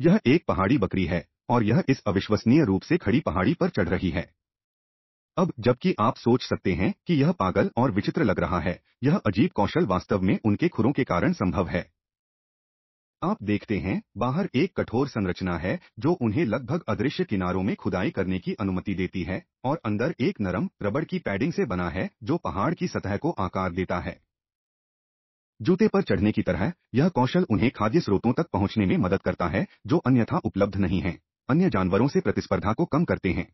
यह एक पहाड़ी बकरी है और यह इस अविश्वसनीय रूप से खड़ी पहाड़ी पर चढ़ रही है अब जबकि आप सोच सकते हैं कि यह पागल और विचित्र लग रहा है यह अजीब कौशल वास्तव में उनके खुरों के कारण संभव है आप देखते हैं बाहर एक कठोर संरचना है जो उन्हें लगभग अदृश्य किनारों में खुदाई करने की अनुमति देती है और अंदर एक नरम रबड़ की पैडिंग से बना है जो पहाड़ की सतह को आकार देता है जूते पर चढ़ने की तरह यह कौशल उन्हें खाद्य स्रोतों तक पहुंचने में मदद करता है जो अन्यथा उपलब्ध नहीं हैं अन्य जानवरों से प्रतिस्पर्धा को कम करते हैं